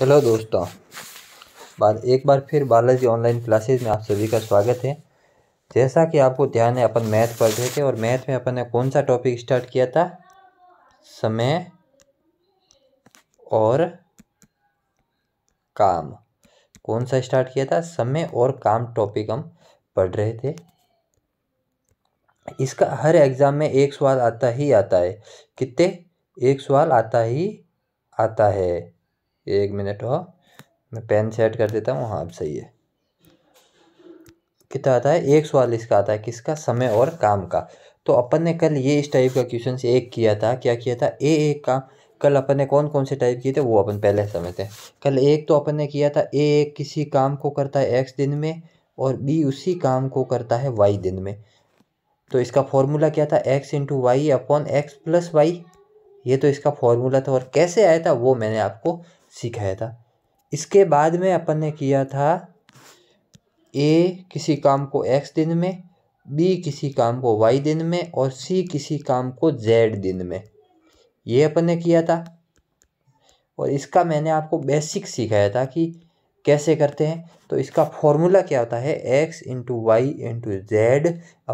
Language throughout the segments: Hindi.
हेलो दोस्तों बार एक बार फिर बालाजी ऑनलाइन क्लासेस में आप सभी का स्वागत है जैसा कि आपको ध्यान है अपन मैथ पढ़ रहे थे और मैथ में अपन ने कौन सा टॉपिक स्टार्ट किया था समय और काम कौन सा स्टार्ट किया था समय और काम टॉपिक हम पढ़ रहे थे इसका हर एग्ज़ाम में एक सवाल आता ही आता है कितने एक सवाल आता ही आता है एक मिनट हो मैं पेन सेट कर देता हूँ हाँ अब सही है कितना आता है एक सवाल इसका आता है किसका समय और काम का तो अपन ने कल ये इस टाइप का क्वेश्चन एक किया था क्या किया था ए एक काम कल अपन ने कौन कौन से टाइप किए थे वो अपन पहले समझते हैं कल एक तो अपन ने किया था ए एक किसी काम को करता है एक्स दिन में और बी उसी काम को करता है वाई दिन में तो इसका फॉर्मूला क्या था x into y upon x plus y ये तो इसका फॉर्मूला था और कैसे आया था वो मैंने आपको सिखाया था इसके बाद में अपन ने किया था ए किसी काम को एक्स दिन में बी किसी काम को वाई दिन में और सी किसी काम को जेड दिन में ये अपन ने किया था और इसका मैंने आपको बेसिक सिखाया था कि कैसे करते हैं तो इसका फॉर्मूला क्या होता है x into y into z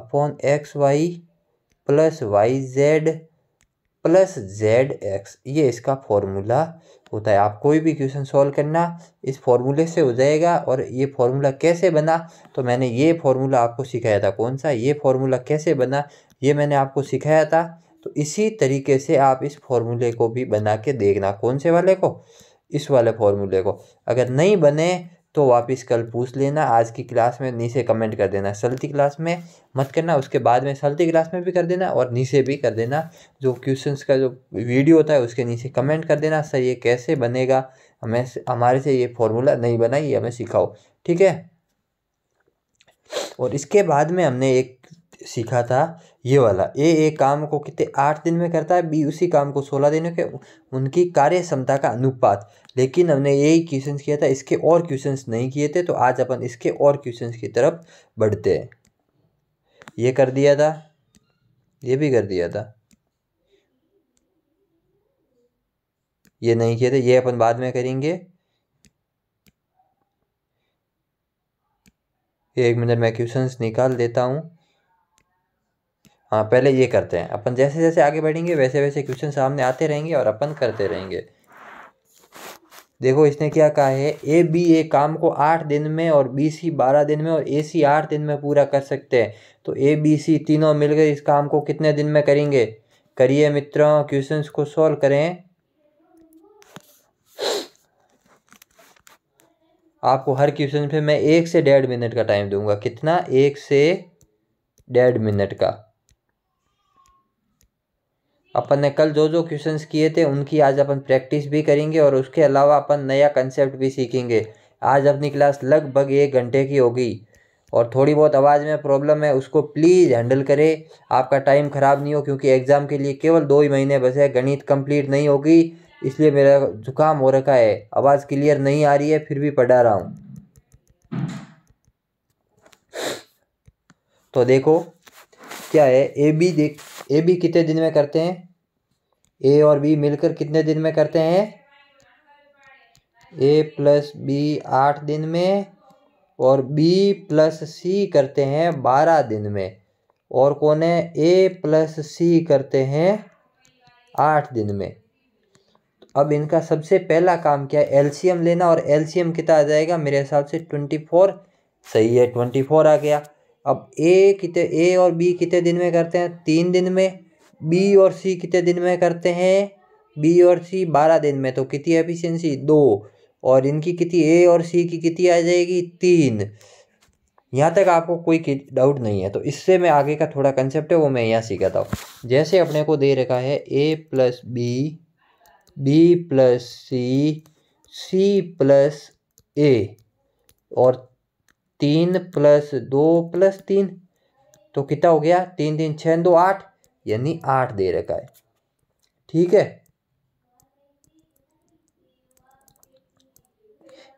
upon x y plus y z plus z x ये इसका फॉर्मूला होता है आप कोई भी क्वेश्चन सॉल्व करना इस फॉर्मूले से हो जाएगा और ये फॉर्मूला कैसे बना तो मैंने ये फॉर्मूला आपको सिखाया था कौन सा ये फॉर्मूला कैसे बना ये मैंने आपको सिखाया था तो इसी तरीके से आप इस फॉर्मूले को भी बना के देखना कौन से वाले को इस वाले फॉर्मूले को अगर नहीं बने तो वापस कल पूछ लेना आज की क्लास में नीचे कमेंट कर देना सलती क्लास में मत करना उसके बाद में सलती क्लास में भी कर देना और नीचे भी कर देना जो क्वेश्चंस का जो वीडियो होता है उसके नीचे कमेंट कर देना सर ये कैसे बनेगा हमें हमारे से ये फॉर्मूला नहीं बना ये हमें सिखाओ ठीक है और इसके बाद में हमने एक सीखा था ये वाला ए एक काम को कितने आठ दिन में करता है बी उसी काम को सोलह दिनों के उनकी कार्य क्षमता का अनुपात लेकिन हमने यही क्वेश्चन किया था इसके और क्वेश्चन नहीं किए थे तो आज अपन इसके और क्वेश्चन की तरफ बढ़ते हैं ये कर दिया था ये भी कर दिया था ये नहीं किए थे ये अपन बाद में करेंगे एक मिनट मैं क्वेश्चंस निकाल देता हूँ हाँ पहले ये करते हैं अपन जैसे जैसे आगे बढ़ेंगे वैसे वैसे क्वेश्चन सामने आते रहेंगे और अपन करते रहेंगे देखो इसने क्या कहा है ए बी ए काम को आठ दिन में और बी सी बारह दिन में और ए सी आठ दिन में पूरा कर सकते हैं तो ए बी सी तीनों मिलकर इस काम को कितने दिन में करेंगे करिए मित्रों क्वेश्चंस को सॉल्व करें आपको हर क्वेश्चन पे मैं एक से डेढ़ मिनट का टाइम दूंगा कितना एक से डेढ़ मिनट का अपन ने कल जो जो क्वेश्चंस किए थे उनकी आज अपन प्रैक्टिस भी करेंगे और उसके अलावा अपन नया कंसेप्ट भी सीखेंगे आज अपनी क्लास लगभग एक घंटे की होगी और थोड़ी बहुत आवाज़ में प्रॉब्लम है उसको प्लीज़ हैंडल करें आपका टाइम ख़राब नहीं हो क्योंकि एग्ज़ाम के लिए केवल दो ही महीने बस है गणित कंप्लीट नहीं होगी इसलिए मेरा जुकाम हो रखा है आवाज़ क्लियर नहीं आ रही है फिर भी पढ़ा रहा हूँ तो देखो क्या है ए बी देख ए बी कितने दिन में करते हैं ए और बी मिलकर कितने दिन में करते हैं ए प्लस बी आठ दिन में और बी प्लस सी करते हैं बारह दिन में और कौन है ए प्लस सी करते हैं आठ दिन में अब इनका सबसे पहला काम क्या है एलसीएम लेना और एलसीएम कितना आ जाएगा मेरे हिसाब से ट्वेंटी फोर सही है ट्वेंटी फोर आ गया अब ए कितने ए और बी कितने दिन में करते हैं तीन दिन में बी और सी कितने दिन में करते हैं बी और सी बारह दिन में तो कितनी एफिशिएंसी दो और इनकी कितनी ए और सी की कितनी आ जाएगी तीन यहाँ तक आपको कोई डाउट नहीं है तो इससे मैं आगे का थोड़ा कंसेप्ट है वो मैं यहाँ सीखाता हूँ जैसे अपने को दे रखा है A plus B B plus C C plus A और तीन प्लस दो प्लस तीन तो कितना हो गया तीन तीन छः दो आठ यानी आठ दे रखा है ठीक है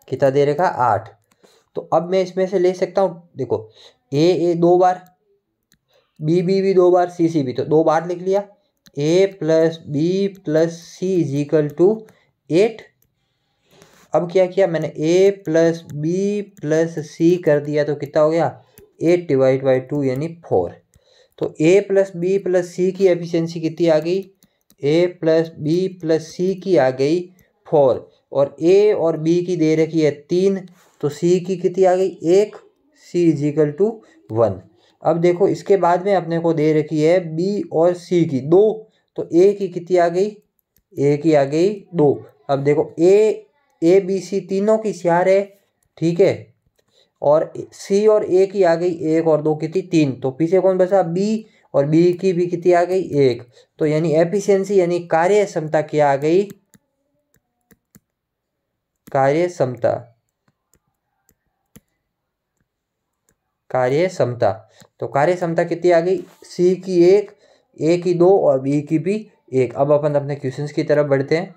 कितना दे रखा आठ तो अब मैं इसमें से ले सकता हूँ देखो ए ए दो बार बी बी भी दो बार सी सी भी तो दो बार लिख लिया A plus B plus C is equal to eight अब क्या किया मैंने A plus B plus C कर दिया तो कितना हो गया एट डिवाइड बाई टू यानी फोर तो A plus B plus C की एफिशिएंसी कितनी आ गई A plus B plus C की आ गई फोर और ए और बी की दे रखी है तीन तो सी की कितनी आ गई एक सी इजिकल टू वन अब देखो इसके बाद में अपने को दे रखी है बी और सी की दो तो ए की कितनी आ गई ए की आ गई दो अब देखो ए ए बी सी तीनों की सियार है ठीक है और सी और ए की आ गई एक और दो कितनी तीन तो पीछे कौन बचा बी और बी की भी कितनी आ गई एक तो यानी एफिशिएंसी यानी कार्य क्षमता क्या आ गई कार्य क्षमता कार्य क्षमता तो कार्य क्षमता कितनी आ गई सी की एक ए की दो और बी की भी एक अब अपन अपने क्वेश्चंस की तरफ बढ़ते हैं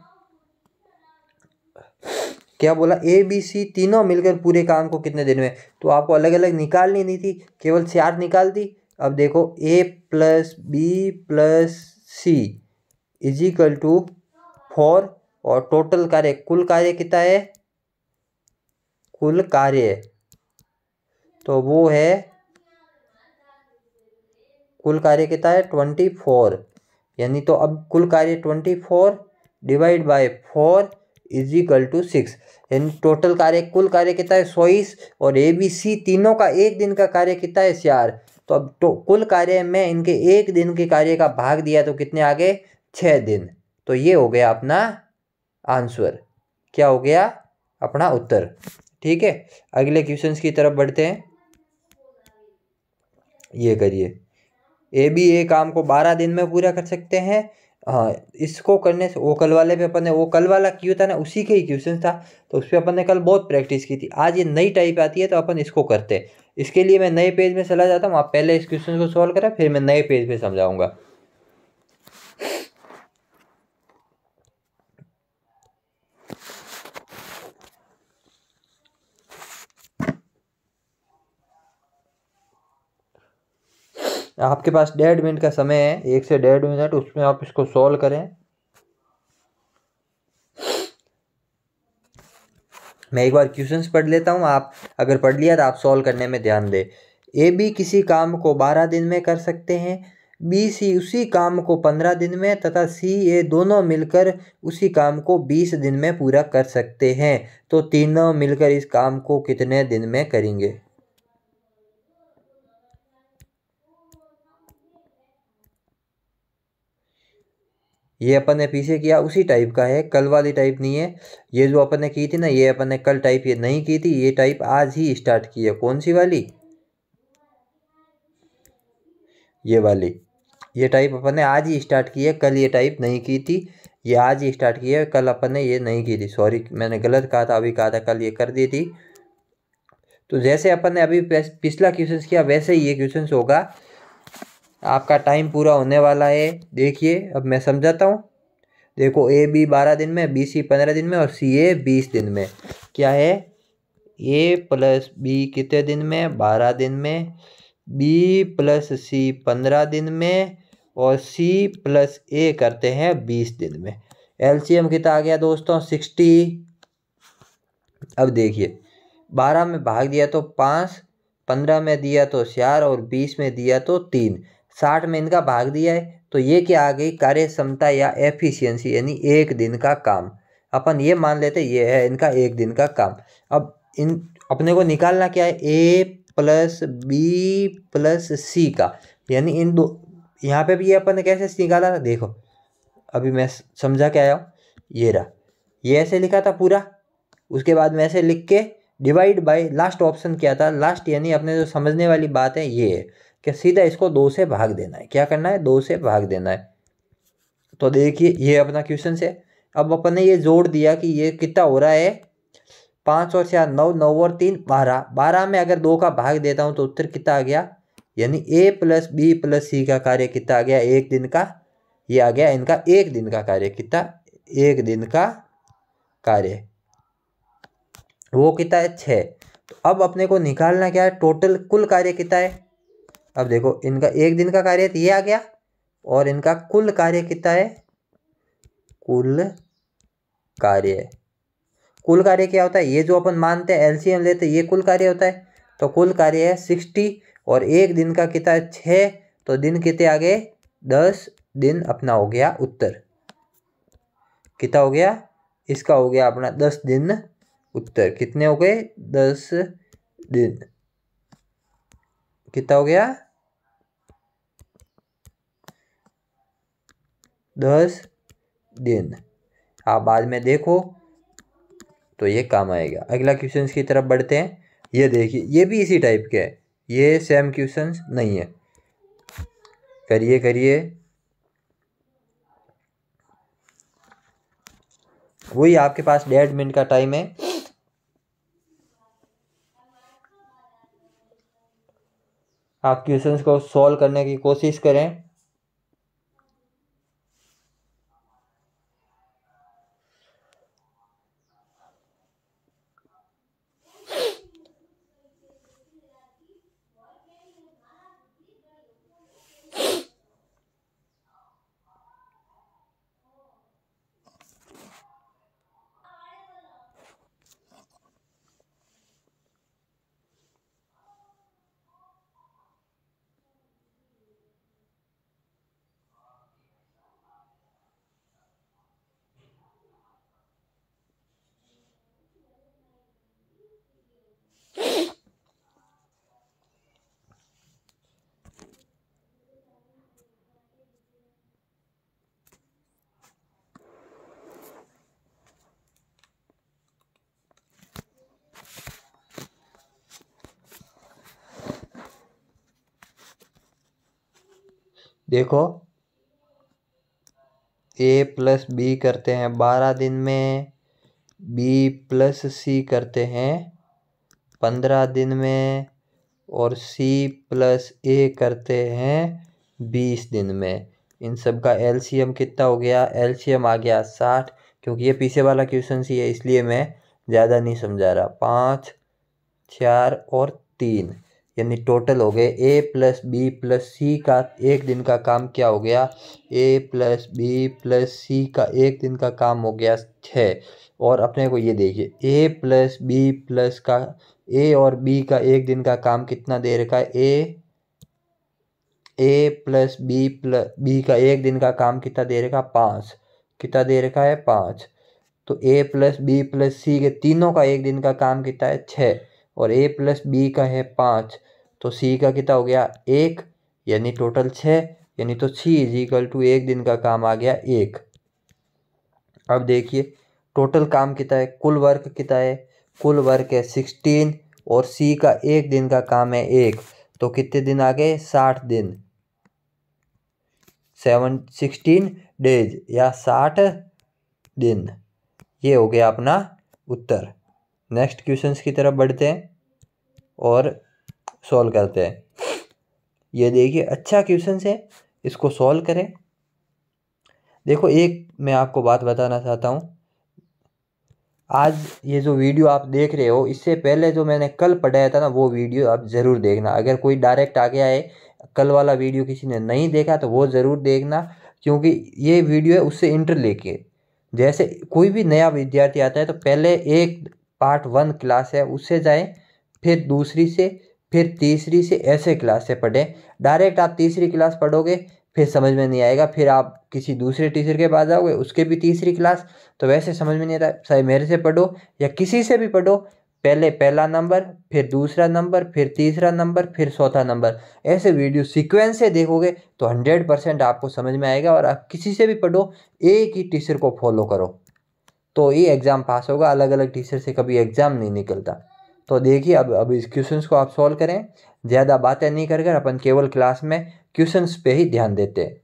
क्या बोला ए बी सी तीनों मिलकर पूरे काम को कितने दिन में तो आपको अलग अलग निकालनी नहीं थी केवल चार निकाल दी अब देखो A plus B plus C is equal to four और टोटल कार्य कुल कार्य कितना है कुल कार्य तो वो है कुल कार्य कितना है ट्वेंटी फोर यानी तो अब कुल कार्य twenty four divide by four is equal to six यानी टोटल कार्य कुल कार्य कितना है सोईस और ए बी सी तीनों का एक दिन का कार्य कितना है चार तो अब तो कुल कार्य में इनके एक दिन के कार्य का भाग दिया तो कितने आ गए छः दिन तो ये हो गया अपना आंसर क्या हो गया अपना उत्तर ठीक है अगले क्वेश्चन की तरफ बढ़ते हैं ये करिए ए बी ए काम को बारह दिन में पूरा कर सकते हैं हाँ इसको करने से वो कल वाले पे अपन ने वो कल वाला क्यों था ना उसी के ही क्वेश्चन था तो उस पर अपन ने कल बहुत प्रैक्टिस की थी आज ये नई टाइप आती है तो अपन इसको करते हैं इसके लिए मैं नए पेज में चला जाता हूँ आप पहले इस क्वेश्चन को सॉल्व करें फिर मैं नए पेज पर समझाऊँगा आपके पास डेढ़ मिनट का समय है एक से डेढ़ मिनट उसमें आप इसको सॉल्व करें मैं एक बार क्वेश्चंस पढ़ लेता हूँ आप अगर पढ़ लिया तो आप सॉल्व करने में ध्यान दें ए बी किसी काम को बारह दिन में कर सकते हैं बी सी उसी काम को पंद्रह दिन में तथा सी ए दोनों मिलकर उसी काम को बीस दिन में पूरा कर सकते हैं तो तीनों मिलकर इस काम को कितने दिन में करेंगे ये अपन ने पीछे किया उसी टाइप का है कल वाली टाइप नहीं है ये जो अपन ने की थी ना ये अपन ने कल टाइप ये नहीं की थी ये टाइप आज ही स्टार्ट की है कौन सी वाली ये वाली ये टाइप अपन ने आज ही स्टार्ट की है कल ये टाइप नहीं की थी ये आज ही स्टार्ट की है कल अपन ने ये नहीं की थी सॉरी मैंने गलत कहा था अभी कहा था कल ये कर दी थी तो जैसे अपन ने अभी पिछला क्वेश्चन किया वैसे ही ये क्वेश्चन होगा आपका टाइम पूरा होने वाला है देखिए अब मैं समझाता हूँ देखो ए बी बारह दिन में बी सी पंद्रह दिन में और सी ए बीस दिन में क्या है ए प्लस बी कितने दिन में बारह दिन में बी प्लस सी पंद्रह दिन में और सी प्लस ए करते हैं बीस दिन में एल सी एम कितना आ गया दोस्तों सिक्सटी अब देखिए बारह में भाग दिया तो पाँच पंद्रह में दिया तो चार और बीस में दिया तो तीन साठ में इनका भाग दिया है तो ये क्या आ गई कार्य क्षमता या एफिशिएंसी यानी एक दिन का काम अपन ये मान लेते ये है इनका एक दिन का काम अब इन अपने को निकालना क्या है A plus B plus C का यानी इन दो यहाँ पे भी ये अपन ने कैसे निकाला था देखो अभी मैं समझा के आया हूँ ये रहा ये ऐसे लिखा था पूरा उसके बाद मैं ऐसे लिख के डिवाइड बाई लास्ट ऑप्शन क्या था लास्ट यानी अपने जो समझने वाली बात है ये है कि सीधा इसको दो से भाग देना है क्या करना है दो से भाग देना है तो देखिए ये अपना क्वेश्चन है अब अपन ने ये जोड़ दिया कि ये कितना हो रहा है पाँच और चार नौ नौ और तीन बारह बारह में अगर दो का भाग देता हूँ तो उत्तर कितना आ गया यानी A plus B plus C का कार्य कितना आ गया एक दिन का ये आ गया इनका एक दिन का कार्य कितना एक दिन का कार्य वो कितना है छः तो अब अपने को निकालना क्या है टोटल कुल कार्य कितना है अब देखो इनका एक दिन का कार्य तो ये आ गया और इनका कुल कार्य कितना है कुल कार्य कुल कार्य क्या होता है ये जो अपन मानते हैं एलसीएम लेते हैं ये कुल कार्य होता है तो कुल कार्य है सिक्सटी और एक दिन का कितना है छः तो दिन कितने आ गए दस दिन अपना हो गया उत्तर कितना हो गया इसका हो गया अपना दस दिन उत्तर कितने हो गए दस दिन कितना हो गया दस दिन आप हाँ, बाद में देखो तो ये काम आएगा अगला क्वेश्चन की तरफ बढ़ते हैं ये देखिए ये भी इसी टाइप के है ये सेम क्वेश्चन नहीं है करिए करिए वही आपके पास डेढ़ मिनट का टाइम है आप क्वेश्चंस को सॉल्व करने की कोशिश करें देखो ए प्लस बी करते हैं बारह दिन में बी प्लस सी करते हैं पंद्रह दिन में और सी प्लस ए करते हैं बीस दिन में इन सब का एल कितना हो गया एल आ गया साठ क्योंकि ये पीछे वाला क्वेश्चन सी है इसलिए मैं ज़्यादा नहीं समझा रहा पाँच चार और तीन यानी टोटल हो गए A plus B plus C का एक दिन का काम क्या हो गया A plus B plus C का एक दिन का काम हो गया छः और अपने को ये देखिए ए प्लस बी प्लस का ए और बी का एक दिन का काम कितना दे रखा है A A plus B plus B का एक दिन का काम कितना दे रखा पाँच कितना दे रखा है पाँच तो A plus B plus C के तीनों का एक दिन का काम कितना है छः और ए प्लस बी का है पाँच तो सी का कितना हो गया एक यानी टोटल छः यानी तो सी इज इक्वल टू एक दिन का काम आ गया एक अब देखिए टोटल काम कितना है कुल वर्क कितना है कुल वर्क है सिक्सटीन और सी का एक दिन का काम है एक तो कितने दिन आ गए साठ दिन सेवन सिक्सटीन डेज या साठ दिन ये हो गया अपना उत्तर नेक्स्ट क्वेश्चंस की तरफ बढ़ते हैं और सॉल्व करते हैं ये देखिए अच्छा क्वेश्चन है इसको सॉल्व करें देखो एक मैं आपको बात बताना चाहता हूँ आज ये जो वीडियो आप देख रहे हो इससे पहले जो मैंने कल पढ़ाया था ना वो वीडियो आप ज़रूर देखना अगर कोई डायरेक्ट आ गया है कल वाला वीडियो किसी ने नहीं देखा तो वो ज़रूर देखना क्योंकि ये वीडियो है उससे इंटर लेके जैसे कोई भी नया विद्यार्थी आता है तो पहले एक पार्ट वन क्लास है उससे जाए फिर दूसरी से फिर तीसरी से ऐसे क्लास से पढ़ें डायरेक्ट आप तीसरी क्लास पढ़ोगे फिर समझ में नहीं आएगा फिर आप किसी दूसरे टीचर के पास जाओगे उसके भी तीसरी क्लास तो वैसे समझ में नहीं आता चाहे मेरे से पढ़ो या किसी से भी पढ़ो पहले पहला नंबर फिर दूसरा नंबर फिर तीसरा नंबर फिर चौथा नंबर ऐसे वीडियो सीक्वेंस से देखोगे तो हंड्रेड परसेंट आपको समझ में आएगा और आप किसी से भी पढ़ो एक ही टीचर को फॉलो करो तो ये एग्ज़ाम पास होगा अलग अलग टीचर से कभी एग्ज़ाम नहीं निकलता तो देखिए अब अब इस क्वेश्चन को आप सॉल्व करें ज़्यादा बातें नहीं कर कर अपन केवल क्लास में क्वेश्चन पे ही ध्यान देते हैं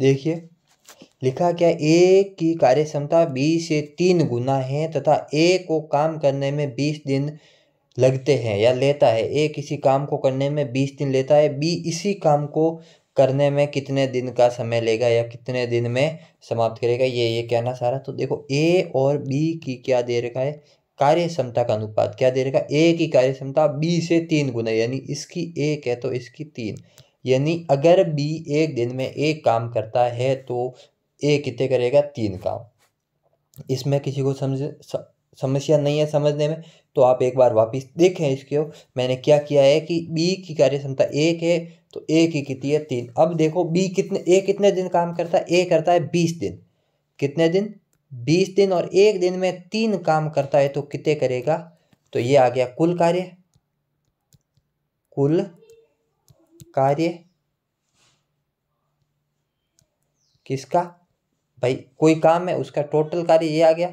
देखिए लिखा क्या ए की कार्य क्षमता बी से तीन गुना है तथा ए को काम करने में बीस दिन लगते हैं या लेता है ए किसी काम को करने में बीस दिन लेता है बी इसी काम को करने में कितने दिन का समय लेगा या कितने दिन में समाप्त करेगा ये ये कहना सारा तो देखो ए और बी की क्या दे रखा है कार्य क्षमता का अनुपात क्या दे रखा है ए की कार्य क्षमता बी से तीन गुना यानी इसकी एक है तो इसकी तीन यानी अगर बी एक दिन में एक काम करता है तो ए कितने करेगा तीन काम इसमें किसी को समझ समस्या नहीं है समझने में तो आप एक बार वापस देखें इसको मैंने क्या किया है कि बी की कार्य क्षमता एक है तो ए की कितनी है तीन अब देखो बी कितने ए कितने दिन काम करता है ए करता है बीस दिन कितने दिन बीस दिन और एक दिन में तीन काम करता है तो कितने करेगा तो ये आ गया कुल कार्य कुल कार्य किसका भाई कोई काम है उसका टोटल कार्य ये आ गया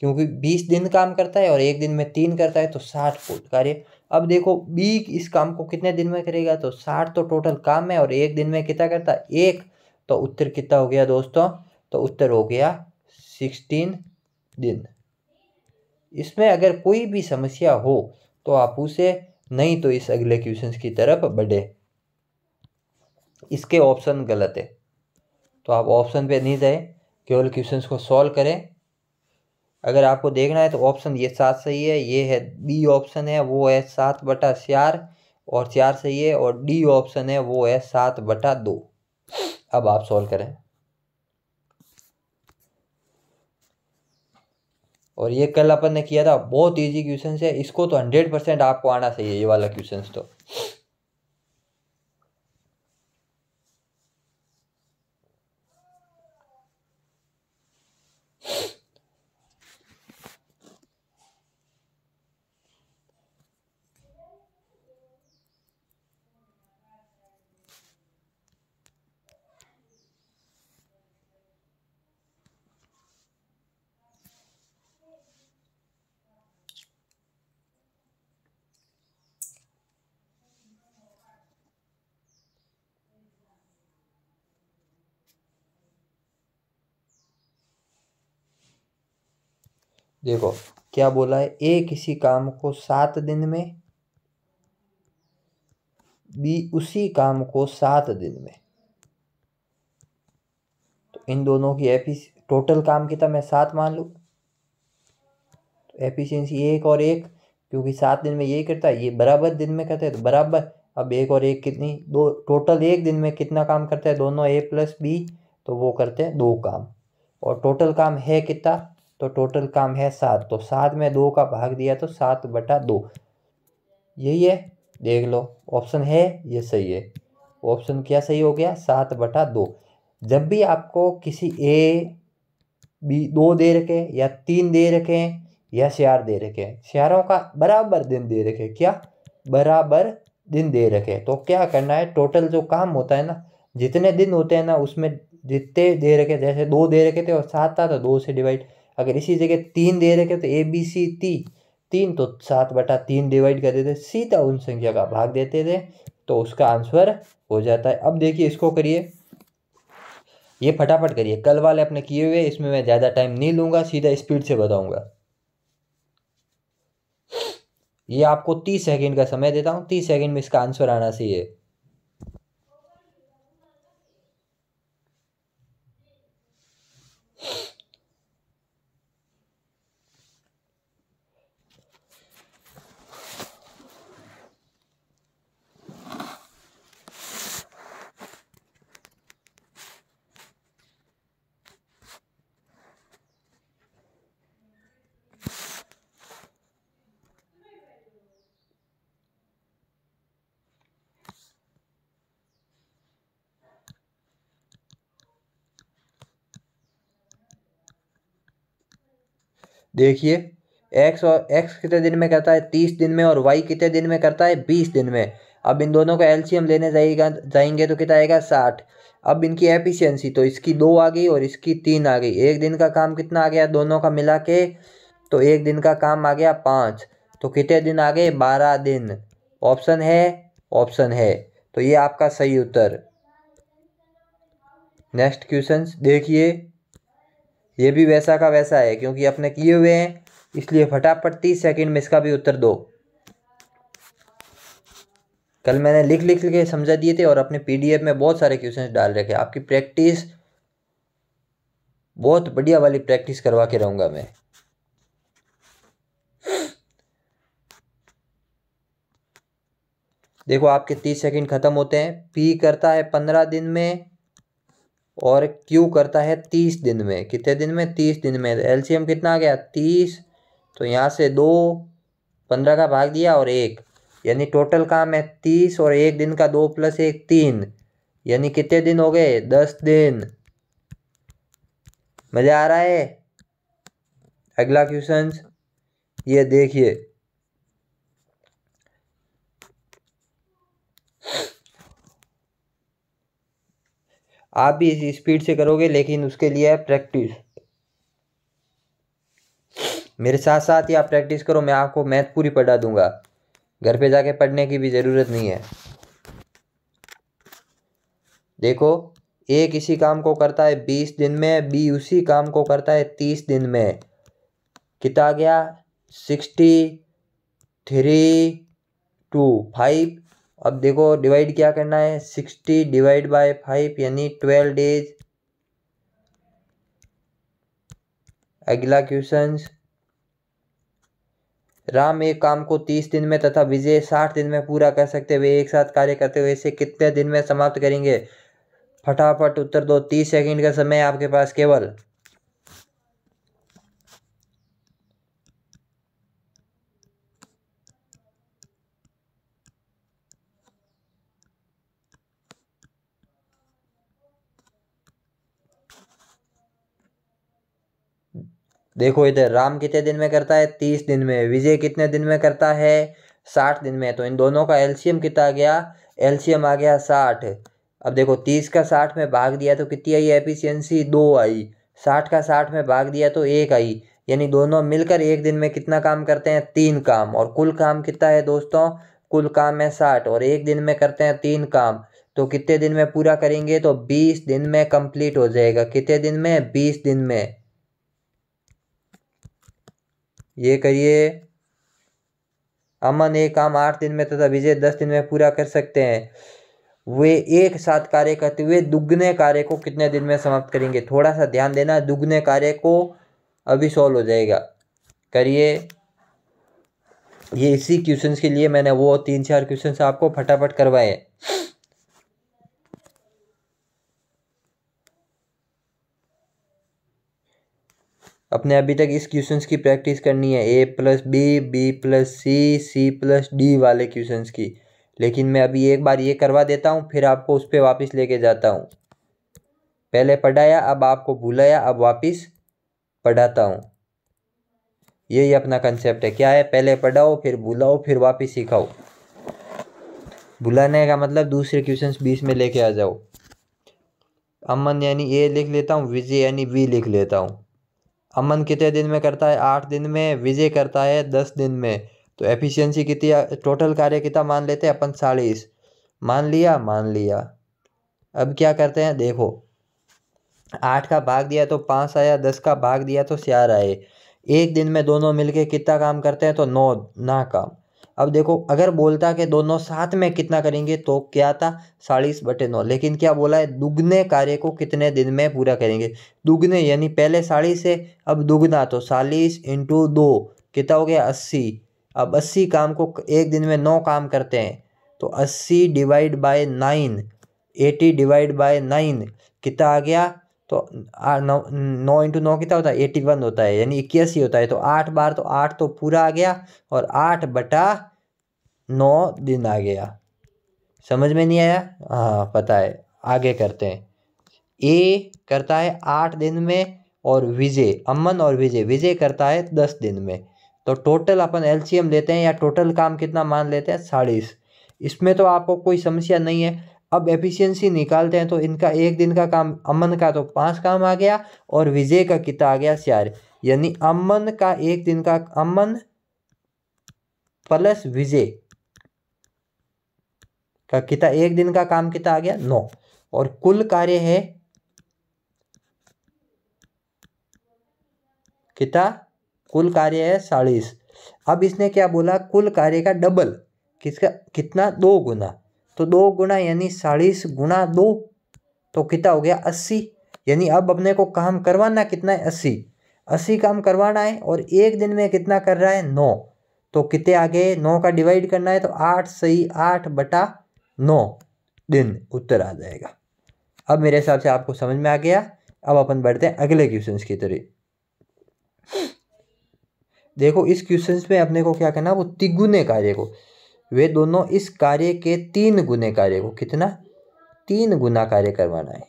क्योंकि बीस दिन काम करता है और एक दिन में तीन करता है तो साठ फुट कार्य अब देखो बी इस काम को कितने दिन में करेगा तो साठ तो टोटल काम है और एक दिन में कितना करता है एक तो उत्तर कितना हो गया दोस्तों तो उत्तर हो गया सिक्सटीन दिन इसमें अगर कोई भी समस्या हो तो आप उसे नहीं तो इस अगले क्वेश्चन की तरफ बढ़े इसके ऑप्शन गलत है तो आप ऑप्शन पे नहीं जाए केवल क्वेश्चंस को सॉल्व करें अगर आपको देखना है तो ऑप्शन ये सात सही है ये है बी ऑप्शन है वो है सात बटा चार और चार सही है और डी ऑप्शन है वो है सात बटा दो अब आप सॉल्व करें और ये कल अपन ने किया था बहुत इजी क्वेश्चन है इसको तो हंड्रेड परसेंट आपको आना चाहिए ये वाला क्वेश्चन तो देखो क्या बोला है ए किसी काम को सात दिन में बी उसी काम को सात दिन में तो इन दोनों की एफिस टोटल काम कितना मैं सात मान लू तो एफिशिएंसी एक और एक क्योंकि सात दिन में ये करता है ये बराबर दिन में करता है तो बराबर अब एक और एक कितनी दो टोटल एक दिन में कितना काम करता है दोनों ए प्लस बी तो वो करते हैं दो काम और टोटल काम है कितना तो टोटल काम है सात तो सात में दो का भाग दिया तो सात बटा दो यही है देख लो ऑप्शन है ये सही है ऑप्शन क्या सही हो गया सात बटा दो जब भी आपको किसी ए बी दो दे रखे या तीन दे रखे या शेयर दे रखे शेयरों का बराबर दिन दे रखे क्या बराबर दिन दे रखे तो क्या करना है टोटल जो काम होता है ना जितने दिन होते हैं ना उसमें जितने दे रखे जैसे दो दे रखे थे और सात था तो दो से डिवाइड अगर इसी जगह तीन दे रखे तो ए बी सी ती तीन तो सात बटा तीन डिवाइड कर देते सीधा उन संख्या का भाग देते थे तो उसका आंसर हो जाता है अब देखिए इसको करिए ये फटाफट करिए कल वाले अपने किए हुए इसमें मैं ज़्यादा टाइम नहीं लूँगा सीधा स्पीड से बताऊँगा ये आपको तीस सेकेंड का समय देता हूँ तीस सेकेंड में इसका आंसर आना चाहिए देखिए एक्स और एक्स कितने दिन में करता है तीस दिन में और वाई कितने दिन में करता है बीस दिन में अब इन दोनों का एल्शियम लेने जाएगा जाएंगे तो कितना आएगा साठ अब इनकी एफिशिएंसी तो इसकी दो आ गई और इसकी तीन आ गई एक दिन का काम कितना आ गया दोनों का मिला के तो एक दिन का काम आ गया पाँच तो कितने दिन आ गए बारह दिन ऑप्शन है ऑप्शन है तो ये आपका सही उत्तर नेक्स्ट क्वेश्चन देखिए ये भी वैसा का वैसा है क्योंकि अपने किए हुए हैं इसलिए फटाफट तीस सेकेंड में इसका भी उत्तर दो कल मैंने लिख लिख के समझा दिए थे और अपने पीडीएफ में बहुत सारे क्वेश्चन डाल रखे आपकी प्रैक्टिस बहुत बढ़िया वाली प्रैक्टिस करवा के रहूँगा मैं देखो आपके तीस सेकंड ख़त्म होते हैं पी करता है पंद्रह दिन में और क्यू करता है तीस दिन में कितने दिन में तीस दिन में एल कितना आ गया तीस तो यहाँ से दो पंद्रह का भाग दिया और एक यानी टोटल काम है तीस और एक दिन का दो प्लस एक तीन यानी कितने दिन हो गए दस दिन मज़ा आ रहा है अगला क्वेश्चन ये देखिए आप भी इस स्पीड से करोगे लेकिन उसके लिए प्रैक्टिस मेरे साथ साथ ही आप प्रैक्टिस करो मैं आपको मैथ पूरी पढ़ा दूंगा घर पे जाके पढ़ने की भी ज़रूरत नहीं है देखो ए किसी काम को करता है बीस दिन में बी उसी काम को करता है तीस दिन में कितना गया सिक्सटी थ्री टू फाइव अब देखो डिवाइड क्या करना है सिक्सटी डिवाइड बाय फाइव यानी ट्वेल्व डेज अगला क्वेश्चन राम एक काम को तीस दिन में तथा विजय साठ दिन में पूरा कर सकते हुए एक साथ कार्य करते हुए इसे कितने दिन में समाप्त करेंगे फटाफट उत्तर दो तीस सेकंड का समय आपके पास केवल देखो इधर राम कितने दिन में करता है तीस दिन में विजय कितने दिन में करता है साठ दिन में तो इन दोनों का एल्शियम कितना आ गया एल्शियम आ गया साठ अब देखो तीस का साठ में भाग दिया तो कितनी आई एफिशियंसी दो आई साठ का साठ में भाग दिया तो एक आई यानी दोनों मिलकर एक दिन में कितना काम करते हैं तीन काम और कुल काम कितना है दोस्तों कुल काम है साठ और एक दिन में करते हैं तीन काम तो कितने दिन में पूरा करेंगे तो बीस दिन में कंप्लीट हो जाएगा कितने दिन में बीस दिन में ये करिए अमन एक काम आठ दिन में तथा विजय दस दिन में पूरा कर सकते हैं वे एक साथ कार्य करते हुए दुगने कार्य को कितने दिन में समाप्त करेंगे थोड़ा सा ध्यान देना दुगने कार्य को अभी सॉल्व हो जाएगा करिए ये इसी क्वेश्चन के लिए मैंने वो तीन चार क्वेश्चन आपको फटाफट करवाए अपने अभी तक इस क्वेश्चंस की प्रैक्टिस करनी है A plus B B plus C C plus D वाले क्वेश्चंस की लेकिन मैं अभी एक बार ये करवा देता हूँ फिर आपको उस पर वापस लेके जाता हूँ पहले पढ़ाया अब आपको भुलाया अब वापस पढ़ाता हूँ यही अपना कंसेप्ट है क्या है पहले पढ़ाओ फिर भुलाओ फिर वापस सिखाओ भुलाने का मतलब दूसरे क्वेश्चंस बीस में लेके आ जाओ अमन यानी ए लिख लेता हूँ विजय यानी वी लिख लेता हूँ अमन कितने दिन में करता है आठ दिन में विजय करता है दस दिन में तो एफिशिएंसी कितनी टोटल कार्य कितना मान लेते हैं अपन चालीस मान लिया मान लिया अब क्या करते हैं देखो आठ का भाग दिया तो पाँच आया दस का भाग दिया तो चार आए एक दिन में दोनों मिलके कितना काम करते हैं तो नौ ना काम अब देखो अगर बोलता कि दोनों साथ में कितना करेंगे तो क्या था चालीस बटे नौ लेकिन क्या बोला है दुगने कार्य को कितने दिन में पूरा करेंगे दुगने यानी पहले चालीस है अब दुगना तो चालीस इंटू दो कितना हो गया अस्सी अब अस्सी काम को एक दिन में नौ काम करते हैं तो अस्सी divide by nine eighty divide by nine कितना आ गया तो नौ नौ इंटू नौ कितना होता है एटी वन होता है यानी इक्यासी होता है तो आठ बार तो आठ तो पूरा आ गया और आठ बटा नौ दिन आ गया समझ में नहीं आया हाँ पता है आगे करते हैं ए करता है आठ दिन में और विजय अमन और विजय विजय करता है दस दिन में तो टोटल अपन एलसीएम लेते हैं या टोटल काम कितना मान लेते हैं चालीस इसमें तो आपको कोई समस्या नहीं है अब एफिशिएंसी निकालते हैं तो इनका एक दिन का काम अमन का तो पांच काम आ गया और विजय का कितना आ गया चार यानी अमन का एक दिन का अमन प्लस विजय का कितना एक दिन का काम कितना आ गया नौ और कुल कार्य है कितना कुल कार्य है चालीस अब इसने क्या बोला कुल कार्य का डबल किसका कितना दो गुना तो दो गुणा यानी चालीस गुणा दो तो कितना हो गया अस्सी यानी अब अपने को काम करवाना कितना है अस्सी अस्सी काम करवाना है और एक दिन में कितना कर रहा है नौ तो कितने आगे नौ का डिवाइड करना है तो आठ सही आठ बटा नौ दिन उत्तर आ जाएगा अब मेरे हिसाब से आपको समझ में आ गया अब अपन बढ़ते हैं अगले क्वेश्चन की तरह देखो इस क्वेश्चन में अपने को क्या करना वो तिगुने कार्य को वे दोनों इस कार्य के तीन गुने कार्य को कितना तीन गुना कार्य करवाना है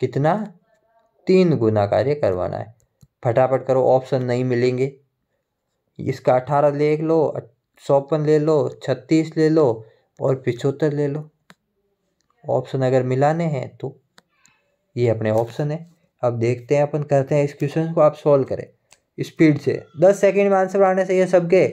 कितना तीन गुना कार्य करवाना है फटाफट करो ऑप्शन नहीं मिलेंगे इसका अठारह ले लो चौपन ले लो छत्तीस ले लो और पिछहत्तर ले लो ऑप्शन अगर मिलाने हैं तो ये अपने ऑप्शन है अब देखते हैं अपन करते हैं इस क्वेश्चन को आप सॉल्व करें स्पीड से दस सेकेंड में आंसर आने चाहिए सबके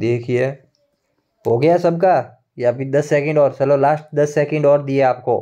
देखिए हो गया सबका या फिर दस सेकंड और चलो लास्ट दस सेकंड और दिए आपको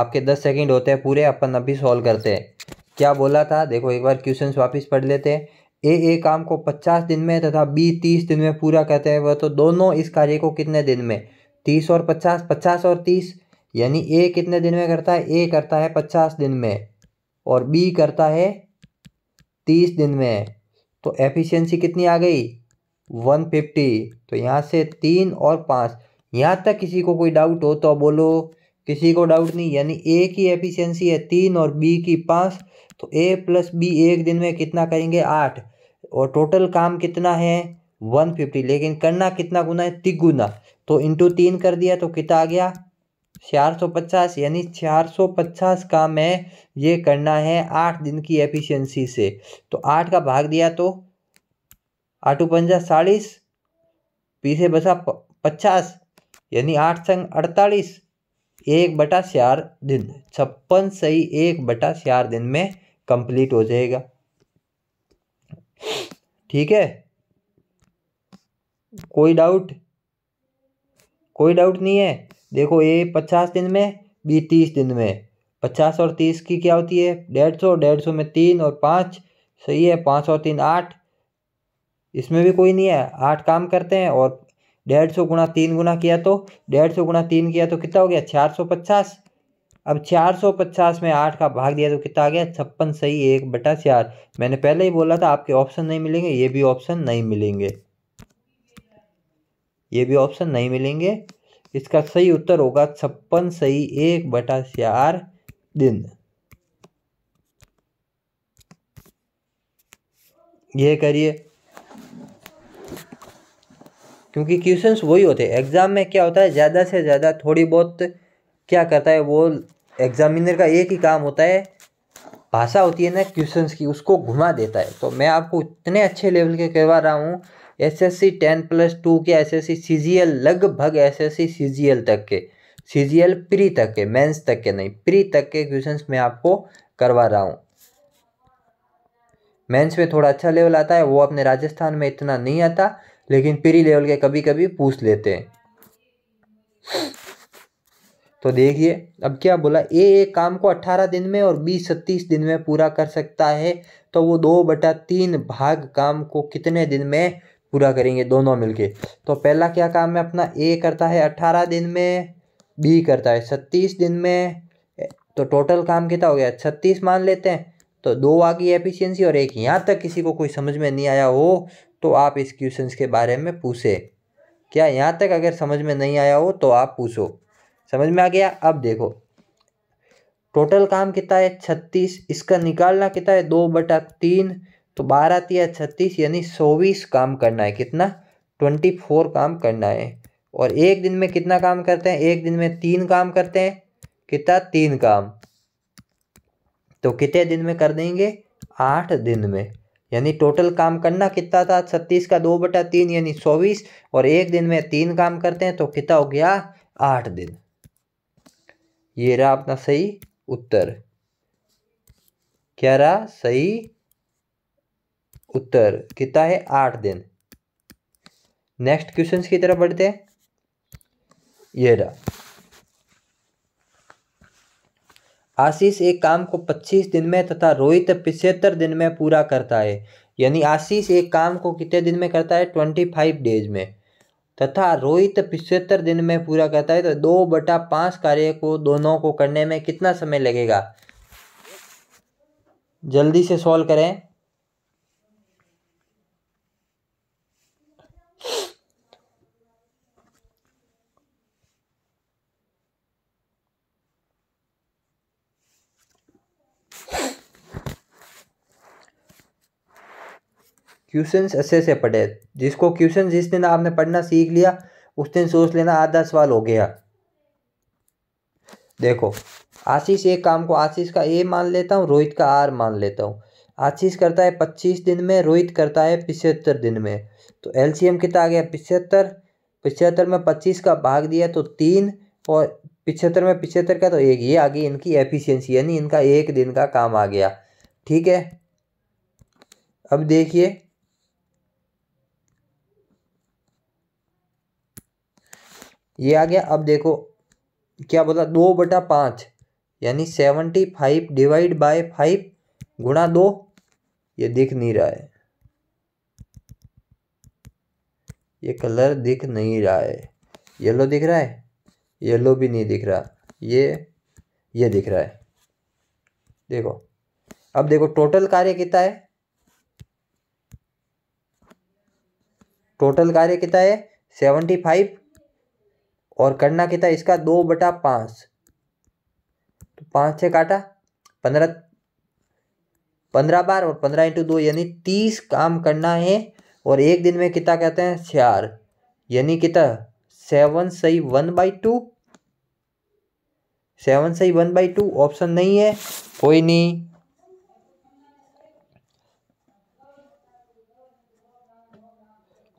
आपके दस सेकंड होते हैं पूरे अपन अभी सॉल्व करते हैं क्या बोला था देखो एक बार क्वेश्चन वापस पढ़ लेते हैं ए ए काम को पचास दिन में तथा बी तीस दिन में पूरा करते हैं वह तो दोनों इस कार्य को कितने दिन में तीस और पचास पचास और तीस यानी ए कितने दिन में करता है ए करता है पचास दिन में और बी करता है तीस दिन में तो एफिशिएंसी कितनी आ गई वन फिफ्टी तो यहाँ से तीन और पाँच यहाँ तक किसी को कोई डाउट हो तो बोलो किसी को डाउट नहीं यानी ए की एफिशिएंसी है तीन और बी की पाँच तो ए प्लस बी एक दिन में कितना करेंगे आठ और टोटल काम कितना है वन फिफ्टी लेकिन करना कितना गुना है तिगुना तो इंटू तीन कर दिया तो कितना आ गया चार सौ पचास यानी चार सौ पचास का मैं ये करना है आठ दिन की एफिशिएंसी से तो आठ का भाग दिया तो आठ पंजा चालीस पीछे बचा पचास यानी आठ संग अड़तालीस एक बटा चार दिन छप्पन सही एक बटा चार दिन में कंप्लीट हो जाएगा ठीक है कोई डाउट कोई डाउट नहीं है देखो ए पचास दिन में बी तीस दिन में पचास और तीस की क्या होती है डेढ़ सौ डेढ़ सौ में तीन और पाँच सही है पाँच और तीन आठ इसमें भी कोई नहीं है आठ काम करते हैं और डेढ़ सौ गुणा तीन गुना किया तो डेढ़ सौ गुना तीन किया तो कितना हो गया चार सौ पचास अब चार सौ पचास में आठ का भाग दिया तो कितना आ गया छप्पन सही एक बटा चार मैंने पहले ही बोला था आपके ऑप्शन नहीं मिलेंगे ये भी ऑप्शन नहीं मिलेंगे ये भी ऑप्शन नहीं मिलेंगे इसका सही उत्तर होगा छप्पन सही एक बटा चार दिन यह करिए क्योंकि क्वेश्चंस वही होते हैं एग्ज़ाम में क्या होता है ज़्यादा से ज़्यादा थोड़ी बहुत क्या करता है वो एग्जामिनर का एक ही काम होता है भाषा होती है ना क्वेश्चंस की उसको घुमा देता है तो मैं आपको इतने अच्छे लेवल के करवा रहा हूँ S S C ten plus two के S S C C G L लगभग S S C C G L तक के सी जी एल प्री तक के मेंस तक के नहीं प्री तक के क्वेश्चंस मैं आपको करवा रहा हूँ मेंस में थोड़ा अच्छा लेवल आता है वो अपने राजस्थान में इतना नहीं आता लेकिन प्री लेवल के कभी कभी पूछ लेते हैं तो देखिए अब क्या बोला ए एक काम को अट्ठारह दिन में और बी छत्तीस दिन में पूरा कर सकता है तो वो दो बटा तीन भाग काम को कितने दिन में पूरा करेंगे दोनों मिलके तो पहला क्या काम है अपना ए करता है अट्ठारह दिन में बी करता है छत्तीस दिन में तो टोटल काम कितना हो गया छत्तीस मान लेते हैं तो दो आ गई एफिशिएंसी और एक यहाँ तक किसी को कोई समझ में नहीं आया हो तो आप इस क्वेश्चन के बारे में पूछे क्या यहाँ तक अगर समझ में नहीं आया हो तो आप पूछो समझ में आ गया अब देखो टोटल काम कितना है छत्तीस इसका निकालना कितना है दो बटा तीन तो बारह है छत्तीस यानी चौबीस काम करना है कितना ट्वेंटी फोर काम करना है और एक दिन में कितना काम करते हैं एक दिन में तीन काम करते हैं कितना तीन काम तो कितने दिन में कर देंगे आठ दिन में यानी टोटल काम करना कितना था छत्तीस का दो बटा तीन यानी चौबीस और एक दिन में तीन काम करते हैं तो कितना हो गया आठ दिन ये रहा अपना सही उत्तर क्या रहा सही उत्तर कितना है आठ दिन नेक्स्ट क्वेश्चंस की तरफ बढ़ते हैं ये रहा आशीष एक काम को 25 दिन में तथा रोहित पिछहत्तर दिन में पूरा करता है यानी आशीष एक काम को कितने दिन में करता है 25 डेज में तथा रोहित पिछहत्तर दिन में पूरा करता है तो दो बटा पाँच कार्य को दोनों को करने में कितना समय लगेगा जल्दी से सॉल्व करें क्वेश्चन अच्छे से पढ़े जिसको क्वेश्चन जिस दिन आपने पढ़ना सीख लिया उस दिन सोच लेना आधा सवाल हो गया देखो आशीष एक काम को आशीष का ए मान लेता हूँ रोहित का आर मान लेता हूँ आशीष करता है पच्चीस दिन में रोहित करता है पिछहत्तर दिन में तो एल कितना आ गया पिछहत्तर पिछहत्तर में पच्चीस का भाग दिया तो तीन और पिछहत्तर में पिछहत्तर का तो एक ये आ गई इनकी एफिशिएंसी यानी इनका एक दिन का काम आ गया ठीक है अब देखिए ये आ गया अब देखो क्या बोला दो बटा पाँच यानी seventy five divide by five गुणा दो ये दिख नहीं रहा है ये कलर दिख नहीं रहा है येलो दिख रहा है येलो भी नहीं दिख रहा ये ये दिख रहा है देखो अब देखो टोटल कार्य कितना है टोटल कार्य कितना है सेवनटी फाइव और करना कितना इसका दो बटा पाँच तो पाँच से काटा पंद्रह पंद्रह बार और पंद्रह इंटू दो यानी तीस काम करना है और एक दिन में कितना कहते हैं चार यानी कितना सेवन सही वन बाई टू सेवन सही वन बाई टू ऑप्शन नहीं है कोई नहीं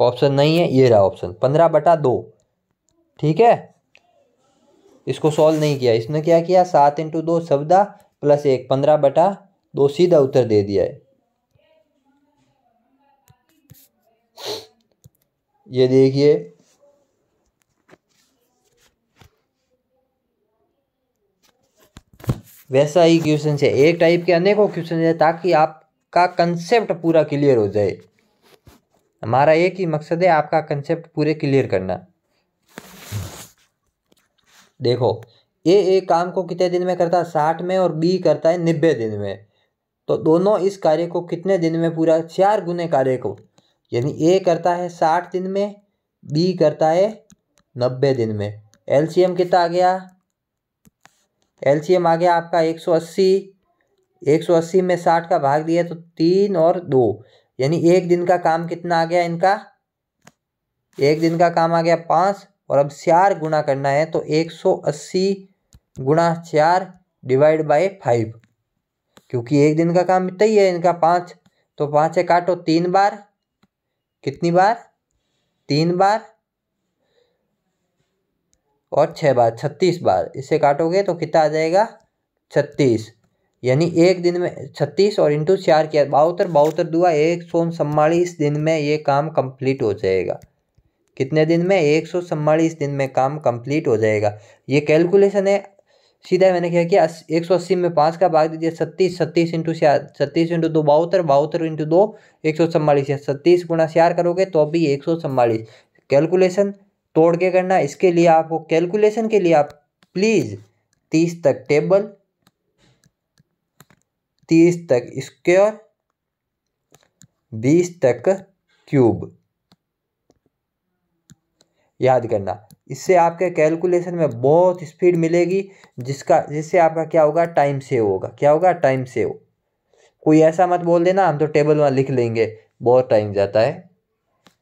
ऑप्शन नहीं है ये रहा ऑप्शन पंद्रह बटा दो ठीक है इसको सॉल्व नहीं किया इसने क्या किया सात इंटू दो सबदा प्लस एक पंद्रह बटा दो सीधा उत्तर दे दिया है ये देखिए वैसा ही क्वेश्चन है एक टाइप के अनेकों क्वेश्चन है ताकि आपका कंसेप्ट पूरा क्लियर हो जाए हमारा एक ही मकसद है आपका कंसेप्ट पूरे क्लियर करना देखो ए ए काम को कितने दिन में करता है साठ में और बी करता है नब्बे दिन में तो दोनों इस कार्य को कितने दिन में पूरा चार गुने कार्य को यानी ए करता है साठ दिन में बी करता है नब्बे दिन में एल कितना आ गया एल आ गया आपका एक सौ अस्सी एक सौ अस्सी में साठ का भाग दिया तो तीन और दो यानी एक दिन का काम कितना आ गया इनका एक दिन का काम आ गया पाँच और अब चार गुणा करना है तो एक सौ अस्सी गुणा चार डिवाइड बाय फाइव क्योंकि एक दिन का काम इतना ही है इनका पाँच तो पाँच से काटो तीन बार कितनी बार तीन बार और छः बार छत्तीस बार इसे काटोगे तो कितना आ जाएगा छत्तीस यानी एक दिन में छत्तीस और इंटू चार किया बाहत्तर बाहत्तर दुआ एक सौ सम्मालीस दिन में ये काम कंप्लीट हो जाएगा कितने दिन में एक सौ दिन में काम कंप्लीट हो जाएगा ये कैलकुलेशन है सीधा मैंने क्या किया एक सौ अस्सी में पाँच का भाग दीजिए सत्तीस सत्तीस इंटू छत्तीस इंटू दो बाहत्तर बहत्तर इंटू दो एक सौ चम्बालीस या सत्तीस गुणा चार करोगे तो अभी एक सौ चम्बालीस कैलकुलेशन तोड़ के करना इसके लिए आपको कैलकुलेशन के लिए आप प्लीज़ तीस तक टेबल तीस तक स्क्वायर बीस तक क्यूब याद करना इससे आपके कैलकुलेशन में बहुत स्पीड मिलेगी जिसका जिससे आपका क्या होगा टाइम सेव होगा क्या होगा टाइम सेव कोई ऐसा मत बोल देना हम तो टेबल वहाँ लिख लेंगे बहुत टाइम जाता है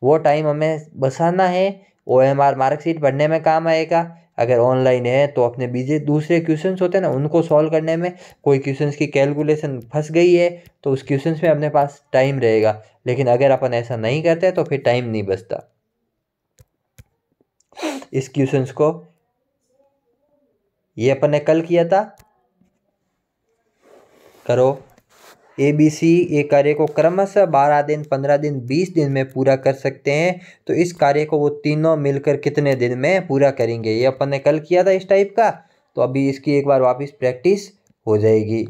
वो टाइम हमें बसाना है ओ एम आर मार्कशीट पढ़ने में काम आएगा अगर ऑनलाइन है तो अपने बीजे दूसरे क्वेश्चन होते हैं ना उनको सॉल्व करने में कोई क्वेश्चन की कैलकुलेशन फंस गई है तो उस क्वेश्चन में अपने पास टाइम रहेगा लेकिन अगर अपन ऐसा नहीं करते तो फिर टाइम नहीं बचता इस क्वेश्चन को ये अपन ने कल किया था करो ए बी सी ये कार्य को क्रमशः बारह दिन पंद्रह दिन बीस दिन में पूरा कर सकते हैं तो इस कार्य को वो तीनों मिलकर कितने दिन में पूरा करेंगे ये अपन ने कल किया था इस टाइप का तो अभी इसकी एक बार वापस प्रैक्टिस हो जाएगी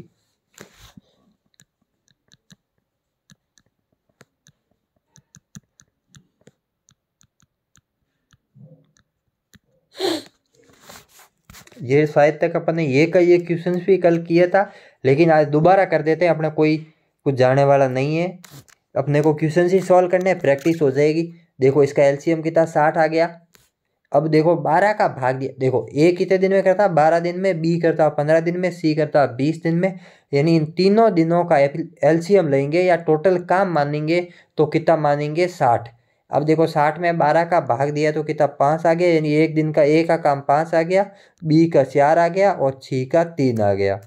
ये शायद तक अपन ने ये का ये क्वेश्चन भी कल किया था लेकिन आज दोबारा कर देते हैं अपना कोई कुछ जाने वाला नहीं है अपने को क्वेश्चन ही सॉल्व करने प्रैक्टिस हो जाएगी देखो इसका एलसीएम कितना साठ आ गया अब देखो बारह का भाग दिया देखो ए कितने दिन में करता बारह दिन में बी करता पंद्रह दिन में सी करता बीस दिन में यानी इन तीनों दिनों का एल लेंगे या टोटल काम मानेंगे तो कितना मानेंगे साठ अब देखो साठ में बारह का भाग दिया तो कितना पाँच आ गया यानी एक दिन का ए का काम पाँच आ गया बी का चार आ गया और छी का तीन आ गया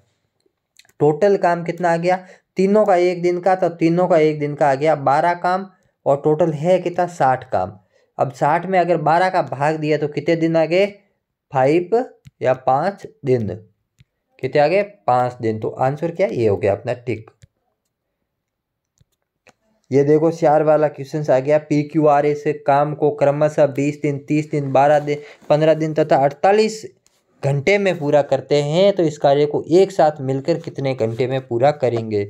टोटल काम कितना आ गया तीनों का एक दिन का तो तीनों का एक दिन का आ गया बारह काम और टोटल है कितना साठ काम अब साठ में अगर बारह का भाग दिया तो कितने दिन आ गए फाइव या पाँच दिन कितने आ गए पाँच दिन तो आंसर क्या ये हो गया अपना टिक ये देखो सियार वाला क्वेश्चन आ गया पी क्यू आर एस काम को क्रमशः बीस दिन तीस दिन बारह दिन पंद्रह दिन तथा अड़तालीस घंटे में पूरा करते हैं तो इस कार्य को एक साथ मिलकर कितने घंटे में पूरा करेंगे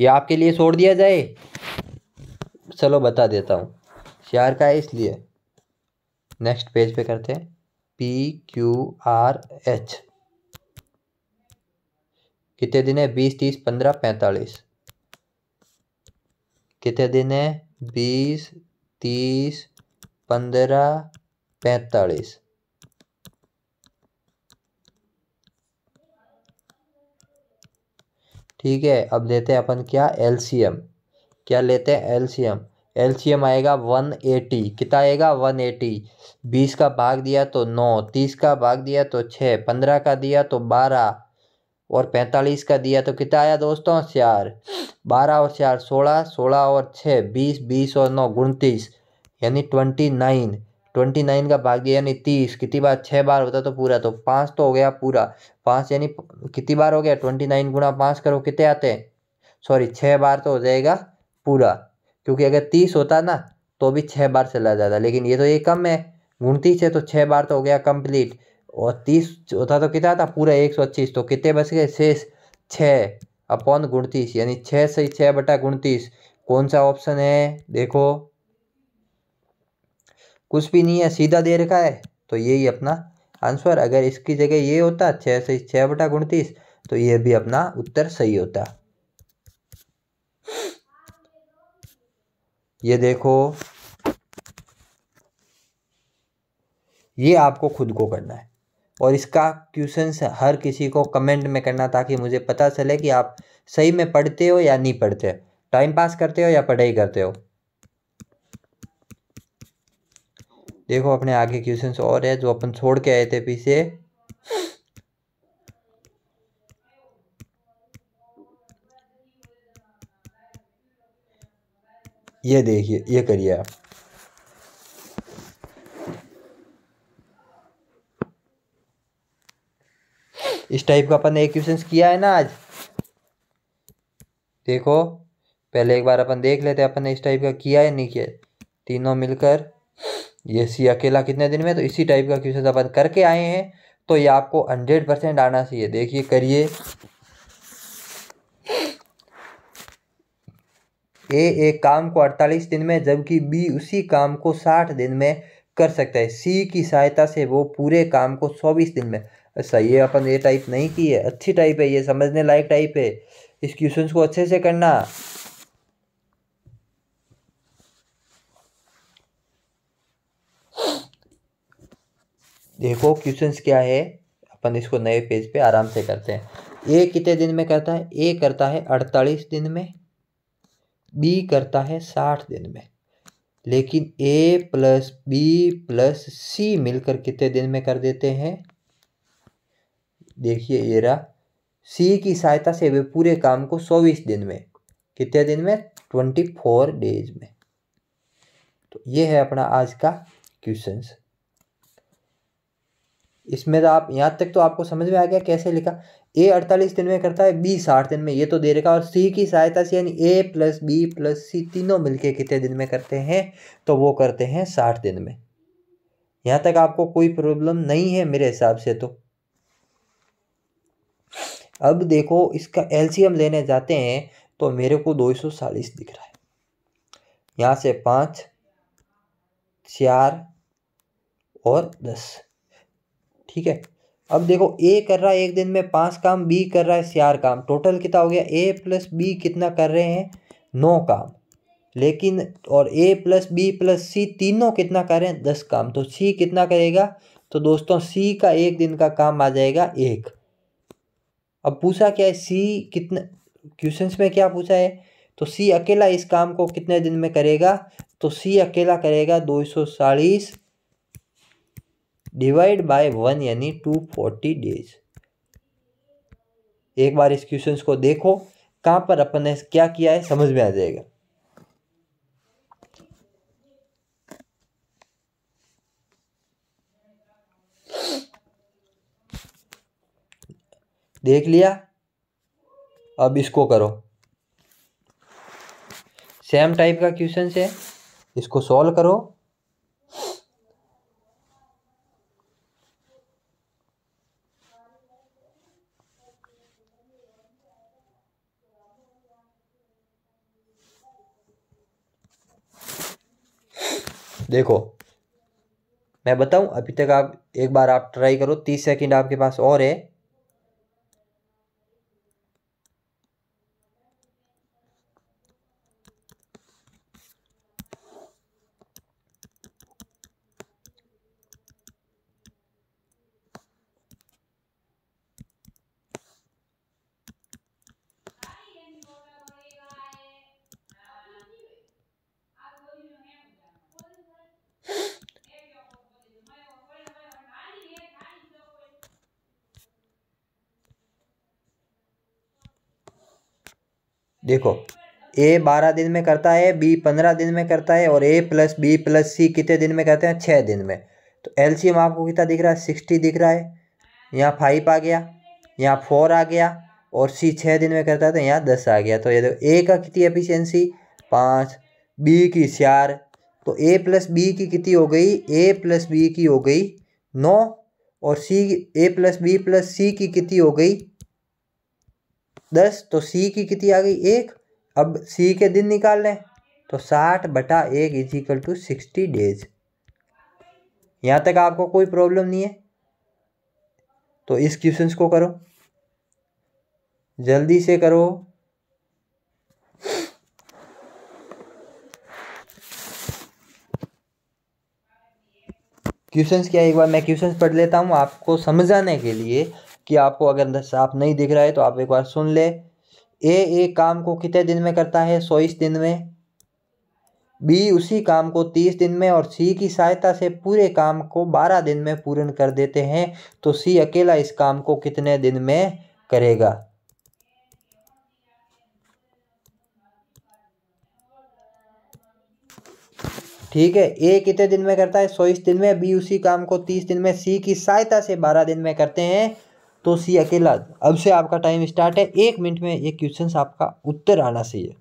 ये आपके लिए छोड़ दिया जाए चलो बता देता हूँ चार का है इसलिए नेक्स्ट पेज पे करते हैं पी क्यू आर एच कितने दिन है बीस तीस पंद्रह पैंतालीस कितने दिन है बीस तीस पंद्रह पैंतालीस ठीक है अब लेते हैं अपन क्या एलसीएम क्या लेते हैं एलसीएम एलसीएम आएगा वन एटी कितना आएगा वन एटी बीस का भाग दिया तो नौ तीस का भाग दिया तो छः पंद्रह का दिया तो बारह और पैंतालीस का दिया तो कितना आया दोस्तों चार बारह और चार सोलह सोलह और छः बीस बीस और नौ उनतीस यानी ट्वेंटी नाइन ट्वेंटी नाइन का भाग दिया यानी तीस कितनी बार छः बार होता तो पूरा तो पाँच तो हो गया पूरा पाँच यानी कितनी बार हो गया ट्वेंटी नाइन गुना पाँच करो कितने आते हैं सॉरी छः बार तो हो जाएगा पूरा क्योंकि अगर तीस होता ना तो भी छः बार चला जाता लेकिन ये तो ये कम है उनतीस है तो छः बार तो हो गया कंप्लीट और तीस होता तो कितना था पूरा एक सौ अच्छी तो कितने बच गए शेष छः अपॉन उनतीस यानी छः से छः बटा उनतीस कौन सा ऑप्शन है देखो कुछ भी नहीं है सीधा दे रखा है तो यही अपना आंसर अगर इसकी जगह ये होता छः से छः बटा उनतीस तो ये भी अपना उत्तर सही होता ये देखो ये आपको खुद को करना है और इसका क्वेश्चन हर किसी को कमेंट में करना ताकि मुझे पता चले कि आप सही में पढ़ते हो या नहीं पढ़ते टाइम पास करते हो या पढ़ाई करते हो देखो अपने आगे क्वेश्चंस और है जो अपन छोड़ के आए थे पीछे ये देखिए ये करिए आप इस टाइप का अपन ने एक क्वेश्चन किया है ना आज देखो पहले एक बार अपन देख लेते हैं अपन ने इस टाइप का किया है नहीं किया तीनों मिलकर ये सी अकेला कितने दिन में तो इसी टाइप का क्वेश्चन अपन करके आए हैं तो ये आपको हंड्रेड परसेंट आना चाहिए देखिए करिए ए एक काम को 48 दिन में जबकि बी उसी काम को 60 दिन में कर सकता है सी की सहायता से वो पूरे काम को 24 दिन में अच्छा ये अपन ये टाइप नहीं की है अच्छी टाइप है ये समझने लायक टाइप है इस क्वेश्चन को अच्छे से करना देखो क्वेश्चंस क्या है अपन इसको नए पेज पे आराम से करते हैं ए कितने दिन में करता है ए करता है अड़तालीस दिन में बी करता है साठ दिन में लेकिन A plus B plus C मिलकर कितने दिन में कर देते हैं देखिए ये रहा सी की सहायता से वे पूरे काम को चौबीस दिन में कितने दिन में ट्वेंटी फोर डेज में तो ये है अपना आज का क्वेश्चन इसमें तो आप यहाँ तक तो आपको समझ में आ गया कैसे लिखा ए अड़तालीस दिन में करता है बी साठ दिन में ये तो दे रखा और सी की सहायता से यानी A plus B plus C तीनों मिलके कितने दिन में करते हैं तो वो करते हैं साठ दिन में यहाँ तक आपको कोई प्रॉब्लम नहीं है मेरे हिसाब से तो अब देखो इसका एलसीएम लेने जाते हैं तो मेरे को दो सौ चालीस दिख रहा है यहाँ से पाँच चार और दस ठीक है अब देखो ए कर रहा है एक दिन में पाँच काम बी कर रहा है चार काम टोटल कितना हो गया ए प्लस बी कितना कर रहे हैं नौ काम लेकिन और A plus B plus C तीनों कितना कर रहे हैं दस काम तो सी कितना करेगा तो दोस्तों सी का एक दिन का काम आ जाएगा एक अब पूछा क्या है सी कितने क्वेश्चंस में क्या पूछा है तो सी अकेला इस काम को कितने दिन में करेगा तो सी अकेला करेगा दो सौ चालीस डिवाइड बाय वन यानी टू फोर्टी डेज एक बार इस क्वेश्चन को देखो कहां पर अपन ने क्या किया है समझ में आ जाएगा देख लिया अब इसको करो सेम टाइप का क्वेश्चन है इसको सॉल्व करो देखो मैं बताऊं अभी तक आप एक बार आप ट्राई करो तीस सेकंड आपके पास और है देखो ए बारह दिन में करता है बी पंद्रह दिन में करता है और A plus B plus C कितने दिन में करते हैं छः दिन में तो एलसीएम आपको कितना दिख रहा है सिक्सटी दिख रहा है यहाँ फाइव आ गया यहाँ फोर आ गया और सी छः दिन में करता है तो यहाँ दस आ गया तो ये देखो ए का कितनी एफिशियंसी पाँच बी की चार तो ए प्लस बी की कितनी हो गई ए प्लस बी की हो गई नौ और C A plus B plus C की कितनी हो गई दस तो सी की कितनी आ गई एक अब सी के दिन निकाल लें तो साठ बटा एक is equal to sixty days यहाँ तक आपको कोई प्रॉब्लम नहीं है तो इस क्वेश्चन को करो जल्दी से करो क्वेश्चंस क्या एक बार मैं क्वेश्चंस पढ़ लेता हूँ आपको समझाने के लिए कि आपको अगर साफ नहीं दिख रहा है तो आप एक बार सुन ले ए एक काम को कितने दिन में करता है सोईस दिन में बी उसी काम को तीस दिन में और सी की सहायता से पूरे काम को बारह दिन में पूर्ण कर देते हैं तो सी अकेला इस काम को कितने दिन में करेगा ठीक है ए कितने दिन में करता है सोईस दिन में बी उसी काम को तीस दिन में सी की सहायता से बारह दिन में करते हैं तो सी अकेला अब से आपका टाइम स्टार्ट है एक मिनट में ये क्वेश्चन आपका उत्तर आना चाहिए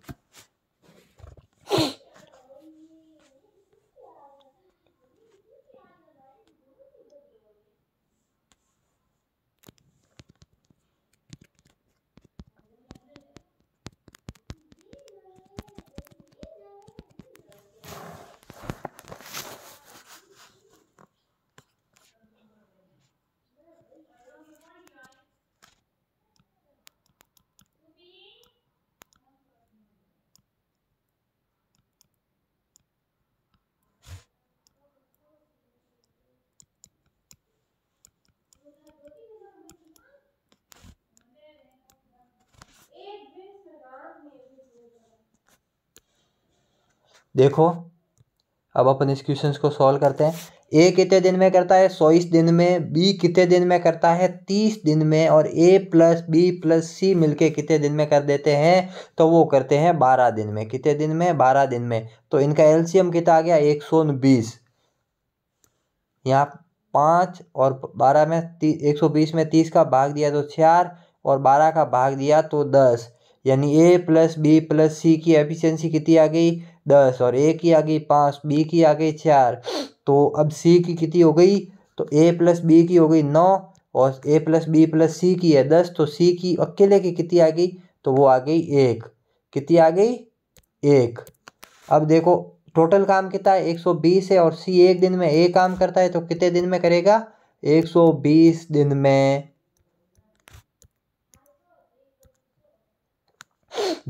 देखो अब अपन इस क्वेश्चन को सॉल्व करते हैं ए कितने दिन में करता है सौ दिन में बी कितने दिन में करता है तीस दिन में और A plus B plus C मिलके कितने दिन में कर देते हैं तो वो करते हैं बारह दिन में कितने दिन में बारह दिन में तो इनका एलसीएम कितना आ गया एक सौ बीस यहाँ पाँच और बारह में एक सौ बीस में तीस का भाग दिया तो चार और बारह का भाग दिया तो दस यानी A plus B plus C की एफिशिएंसी कितनी आ गई दस और ए की आ गई पाँच बी की आ गई चार तो अब सी की कितनी हो गई तो ए प्लस बी की हो गई नौ और A plus B plus C की है दस तो सी की अकेले की कितनी आ गई तो वो आ गई एक कितनी आ गई एक अब देखो टोटल काम कितना है एक सौ बीस है और सी एक दिन में एक काम करता है तो कितने दिन में करेगा एक सौ बीस दिन में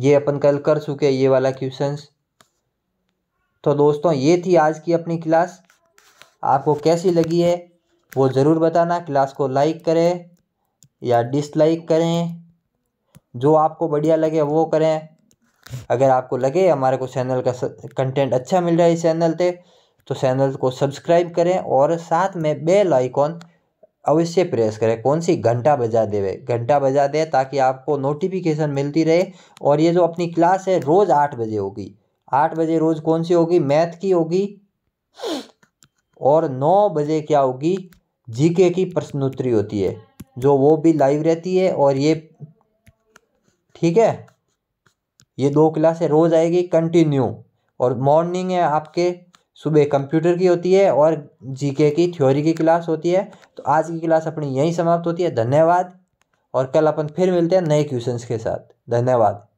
ये अपन कल कर चुके हैं ये वाला क्वेश्चंस तो दोस्तों ये थी आज की अपनी क्लास आपको कैसी लगी है वो ज़रूर बताना क्लास को लाइक करें या डिसलाइक करें जो आपको बढ़िया लगे वो करें अगर आपको लगे हमारे को चैनल का कंटेंट अच्छा मिल रहा है इस चैनल पे तो चैनल को सब्सक्राइब करें और साथ में बेल आइकॉन अवश्य प्रेस करें कौन सी घंटा बजा देवे घंटा बजा दे ताकि आपको नोटिफिकेशन मिलती रहे और ये जो अपनी क्लास है रोज़ आठ बजे होगी आठ बजे रोज़ कौन सी होगी मैथ की होगी और नौ बजे क्या होगी जीके की प्रश्नोत्तरी होती है जो वो भी लाइव रहती है और ये ठीक है ये दो क्लासें रोज़ आएगी कंटिन्यू और मॉर्निंग है आपके सुबह कंप्यूटर की होती है और जीके की थ्योरी की क्लास होती है तो आज की क्लास अपनी यहीं समाप्त होती है धन्यवाद और कल अपन फिर मिलते हैं नए क्वेश्चंस के साथ धन्यवाद